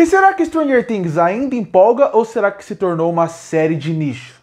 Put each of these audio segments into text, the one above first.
E será que Stranger Things ainda empolga ou será que se tornou uma série de nicho?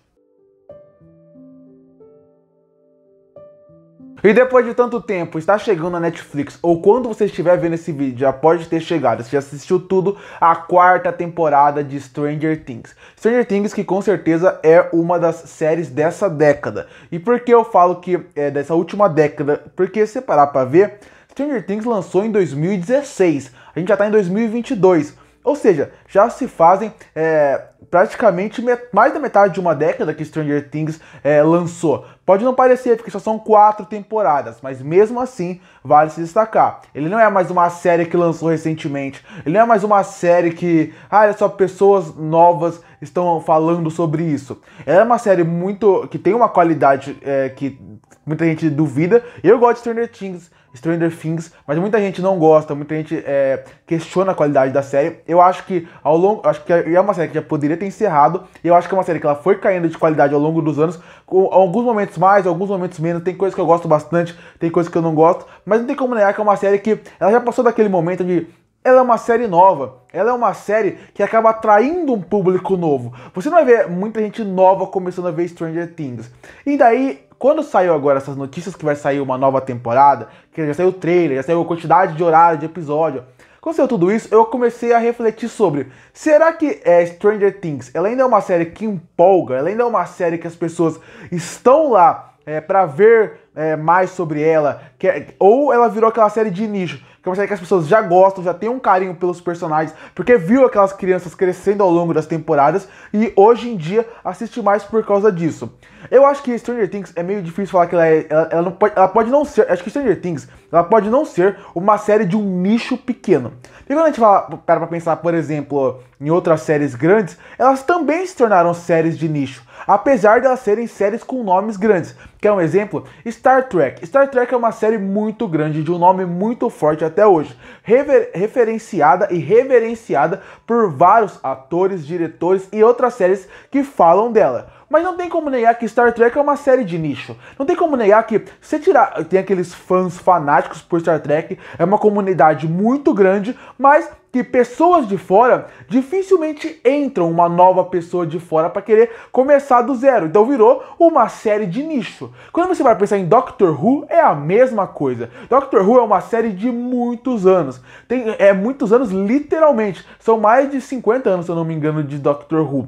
E depois de tanto tempo, está chegando na Netflix, ou quando você estiver vendo esse vídeo, já pode ter chegado, você já assistiu tudo, a quarta temporada de Stranger Things. Stranger Things que com certeza é uma das séries dessa década. E por que eu falo que é dessa última década? Porque se parar pra ver, Stranger Things lançou em 2016, a gente já tá em 2022. Ou seja, já se fazem é, praticamente mais da metade de uma década que Stranger Things é, lançou. Pode não parecer, porque só são quatro temporadas, mas mesmo assim vale se destacar. Ele não é mais uma série que lançou recentemente, ele não é mais uma série que, ah, olha só, pessoas novas estão falando sobre isso. Ela é uma série muito que tem uma qualidade é, que muita gente duvida. Eu gosto de Stranger Things, Stranger Things, mas muita gente não gosta, muita gente é, questiona a qualidade da série. Eu acho que ao longo, acho que é uma série que já poderia ter encerrado. Eu acho que é uma série que ela foi caindo de qualidade ao longo dos anos, com alguns momentos mais, alguns momentos menos. Tem coisas que eu gosto bastante, tem coisas que eu não gosto, mas não tem como negar que é uma série que ela já passou daquele momento de ela é uma série nova. Ela é uma série que acaba atraindo um público novo. Você não vai ver muita gente nova começando a ver Stranger Things. E daí quando saiu agora essas notícias que vai sair uma nova temporada, que já saiu o trailer, já saiu a quantidade de horário de episódio, quando saiu tudo isso, eu comecei a refletir sobre: será que é, Stranger Things ela ainda é uma série que empolga? Ela ainda é uma série que as pessoas estão lá é, para ver é, mais sobre ela? Que, é, ou ela virou aquela série de nicho? que é uma que as pessoas já gostam, já tem um carinho pelos personagens, porque viu aquelas crianças crescendo ao longo das temporadas e hoje em dia assiste mais por causa disso. Eu acho que Stranger Things é meio difícil falar que ela é. Ela, ela, não pode, ela pode não ser. Acho que Stranger Things ela pode não ser uma série de um nicho pequeno. E quando a gente fala, para pensar, por exemplo, em outras séries grandes, elas também se tornaram séries de nicho apesar delas serem séries com nomes grandes. Quer um exemplo? Star Trek. Star Trek é uma série muito grande, de um nome muito forte até hoje, rever referenciada e reverenciada por vários atores, diretores e outras séries que falam dela. Mas não tem como negar que Star Trek é uma série de nicho. Não tem como negar que você tirar. Tem aqueles fãs fanáticos por Star Trek, é uma comunidade muito grande, mas que pessoas de fora dificilmente entram uma nova pessoa de fora para querer começar do zero. Então virou uma série de nicho. Quando você vai pensar em Doctor Who, é a mesma coisa. Doctor Who é uma série de muitos anos. Tem é muitos anos literalmente. São mais de 50 anos, se eu não me engano, de Doctor Who.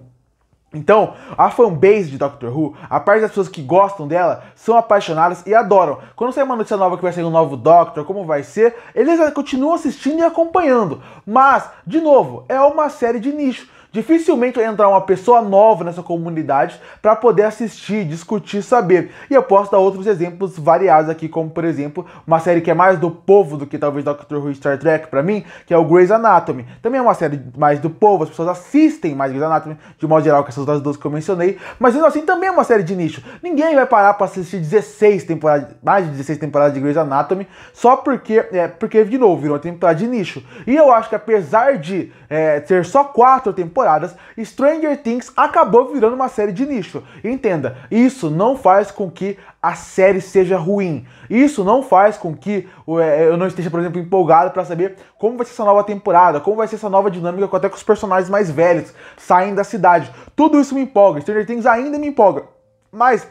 Então, a fanbase de Doctor Who, a parte das pessoas que gostam dela, são apaixonadas e adoram. Quando sai uma notícia nova que vai sair um novo Doctor, como vai ser, eles continuam assistindo e acompanhando. Mas, de novo, é uma série de nicho. Dificilmente vai entrar uma pessoa nova nessa comunidade para poder assistir, discutir, saber. E eu posso dar outros exemplos variados aqui, como por exemplo, uma série que é mais do povo do que talvez Doctor Who Star Trek para mim, que é o Grey's Anatomy. Também é uma série mais do povo, as pessoas assistem mais Grey's Anatomy, de modo geral, que essas outras duas que eu mencionei, mas mesmo assim também é uma série de nicho. Ninguém vai parar para assistir 16 temporadas, mais de 16 temporadas de Grey's Anatomy, só porque, é, porque de novo, virou uma temporada de nicho. E eu acho que apesar de é, ter só quatro temporadas, temporadas, Stranger Things acabou virando uma série de nicho. Entenda, isso não faz com que a série seja ruim. Isso não faz com que eu não esteja, por exemplo, empolgado para saber como vai ser essa nova temporada, como vai ser essa nova dinâmica, com até com os personagens mais velhos saem da cidade. Tudo isso me empolga. Stranger Things ainda me empolga. Mas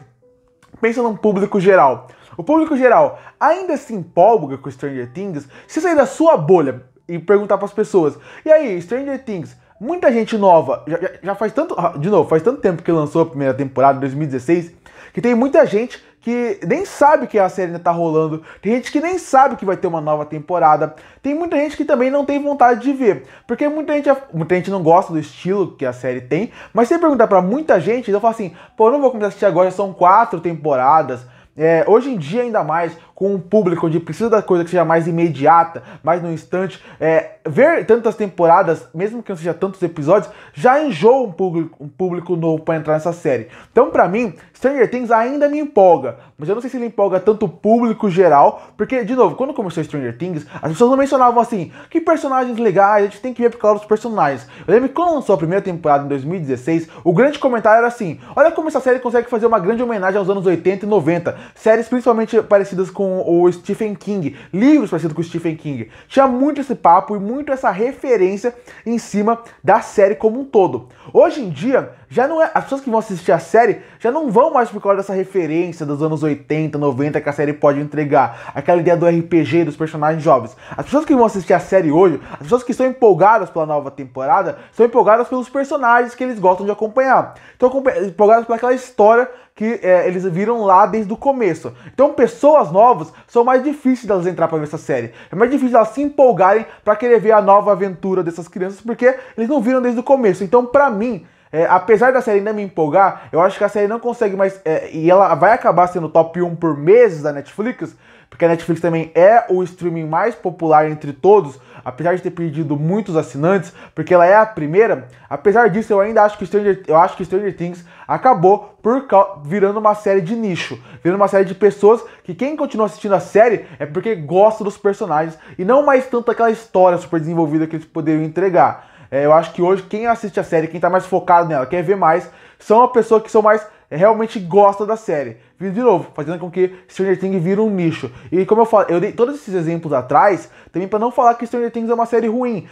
pensa num público geral. O público geral ainda se empolga com Stranger Things se sair da sua bolha e perguntar para as pessoas: "E aí, Stranger Things muita gente nova, já, já, faz tanto, ah, de novo, faz tanto tempo que lançou a primeira temporada, 2016, que tem muita gente que nem sabe que a série ainda tá rolando, tem gente que nem sabe que vai ter uma nova temporada, tem muita gente que também não tem vontade de ver, porque muita gente, muita gente não gosta do estilo que a série tem, mas se perguntar para muita gente, eu falo assim, pô, eu não vou começar a assistir agora, já são quatro temporadas, é, hoje em dia, ainda mais, com um público onde precisa da coisa que seja mais imediata, mais no instante, é, ver tantas temporadas, mesmo que não seja tantos episódios, já enjoa um público, um público novo para entrar nessa série. Então, para mim, Stranger Things ainda me empolga, mas eu não sei se ele empolga tanto o público geral, porque, de novo, quando começou Stranger Things, as pessoas não mencionavam assim, que personagens legais, a gente tem que ver por causa dos personagens. Eu lembro que quando lançou a primeira temporada, em 2016, o grande comentário era assim, olha como essa série consegue fazer uma grande homenagem aos anos 80 e 90, séries principalmente parecidas com o Stephen King, livros parecidos com o Stephen King. Tinha muito esse papo e muito essa referência em cima da série como um todo. Hoje em dia, já não é. As pessoas que vão assistir a série já não vão mais por causa dessa referência dos anos 80, 90 que a série pode entregar. Aquela ideia do RPG, dos personagens jovens. As pessoas que vão assistir a série hoje, as pessoas que estão empolgadas pela nova temporada, são empolgadas pelos personagens que eles gostam de acompanhar. Estão empolgadas pelaquela história que é, eles viram lá desde o começo. Então, pessoas novas são mais difíceis elas entrar para ver essa série. É mais difícil elas se empolgarem para querer ver a nova aventura dessas crianças, porque eles não viram desde o começo. Então, para mim, é, apesar da série ainda me empolgar, eu acho que a série não consegue mais. É, e ela vai acabar sendo top 1 por meses da Netflix, porque a Netflix também é o streaming mais popular entre todos, apesar de ter perdido muitos assinantes, porque ela é a primeira. Apesar disso, eu ainda acho que Stranger, eu acho que Stranger Things acabou por virando uma série de nicho, virando uma série de pessoas que quem continua assistindo a série é porque gosta dos personagens e não mais tanto aquela história super desenvolvida que eles poderiam entregar. É, eu acho que hoje quem assiste a série, quem está mais focado nela, quer ver mais, são a pessoa que são mais é, realmente gosta da série de novo, fazendo com que Stranger Things vire um nicho. E como eu falei, eu dei todos esses exemplos atrás, também para não falar que Stranger Things é uma série ruim.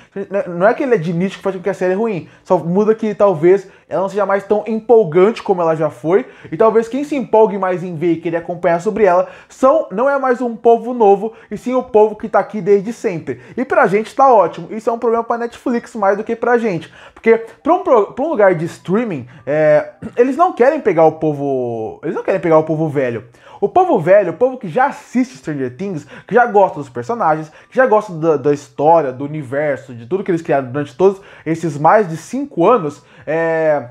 Não é, é que ele é de nicho que faz com que a série é ruim, só muda que talvez ela não seja mais tão empolgante como ela já foi, e talvez quem se empolgue mais em ver e querer acompanhar sobre ela são não é mais um povo novo, e sim o povo que tá aqui desde sempre. E pra gente tá ótimo. Isso é um problema pra Netflix mais do que pra gente, porque pra um, pra um lugar de streaming, é, eles não querem pegar o povo, eles não querem pegar o povo povo velho. O povo velho, o povo que já assiste Stranger Things, que já gosta dos personagens, que já gosta da, da história, do universo, de tudo que eles criaram durante todos esses mais de cinco anos, é,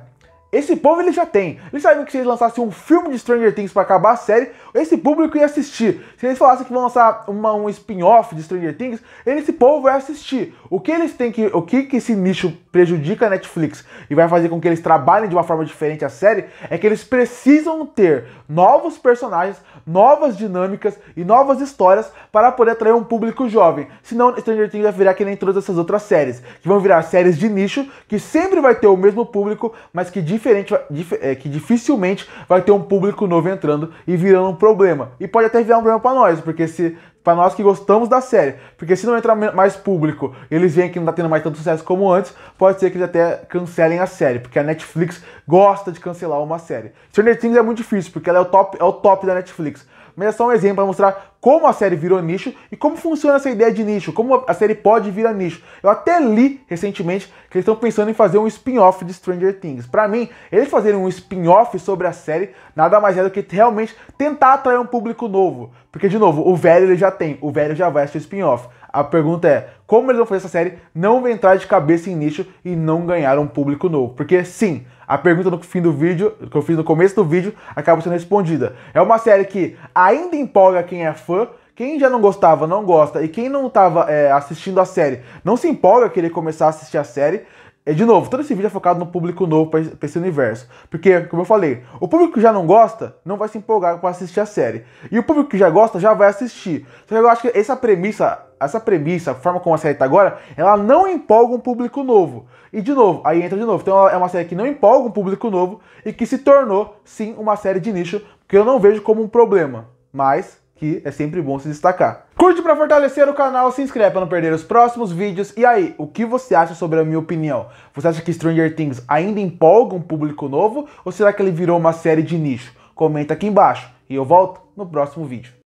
esse povo ele já tem. Eles sabem que se eles lançassem um filme de Stranger Things para acabar a série, esse público ia assistir. Se eles falassem que vão lançar uma, um spin-off de Stranger Things, esse povo vai assistir. O que eles têm que. O que, que esse nicho prejudica a Netflix e vai fazer com que eles trabalhem de uma forma diferente a série é que eles precisam ter novos personagens, novas dinâmicas e novas histórias para poder atrair um público jovem. Senão Stranger Things vai virar que nem todas essas outras séries, que vão virar séries de nicho, que sempre vai ter o mesmo público, mas que de diferente, é, que dificilmente vai ter um público novo entrando e virando um problema. E pode até virar um problema para nós, porque se para nós que gostamos da série, porque se não entrar mais público, eles veem que não tá tendo mais tanto sucesso como antes, pode ser que eles até cancelem a série, porque a Netflix gosta de cancelar uma série. Stranger Things é muito difícil, porque ela é o top, é o top da Netflix mas é só um exemplo para mostrar como a série virou nicho e como funciona essa ideia de nicho, como a série pode virar nicho. Eu até li recentemente que eles estão pensando em fazer um spin-off de Stranger Things. Para mim, eles fazerem um spin-off sobre a série nada mais é do que realmente tentar atrair um público novo. Porque, de novo, o velho ele já tem, o velho já vai assistir spin-off. A pergunta é, como eles vão fazer essa série não vai entrar de cabeça em nicho e não ganhar um público novo? Porque sim, a pergunta no fim do vídeo, que eu fiz no começo do vídeo, acaba sendo respondida. É uma série que ainda empolga quem é fã, quem já não gostava, não gosta, e quem não estava é, assistindo a série, não se empolga querer começar a assistir a série, é de novo, todo esse vídeo é focado no público novo para esse universo. Porque, como eu falei, o público que já não gosta não vai se empolgar para assistir a série. E o público que já gosta já vai assistir. Só que eu acho que essa premissa, essa premissa, a forma como a série está agora, ela não empolga um público novo. E de novo, aí entra de novo. Então é uma série que não empolga um público novo e que se tornou, sim, uma série de nicho, que eu não vejo como um problema. Mas que é sempre bom se destacar. Curte para fortalecer o canal, se inscreve para não perder os próximos vídeos. E aí, o que você acha sobre a minha opinião? Você acha que Stranger Things ainda empolga um público novo ou será que ele virou uma série de nicho? Comenta aqui embaixo e eu volto no próximo vídeo.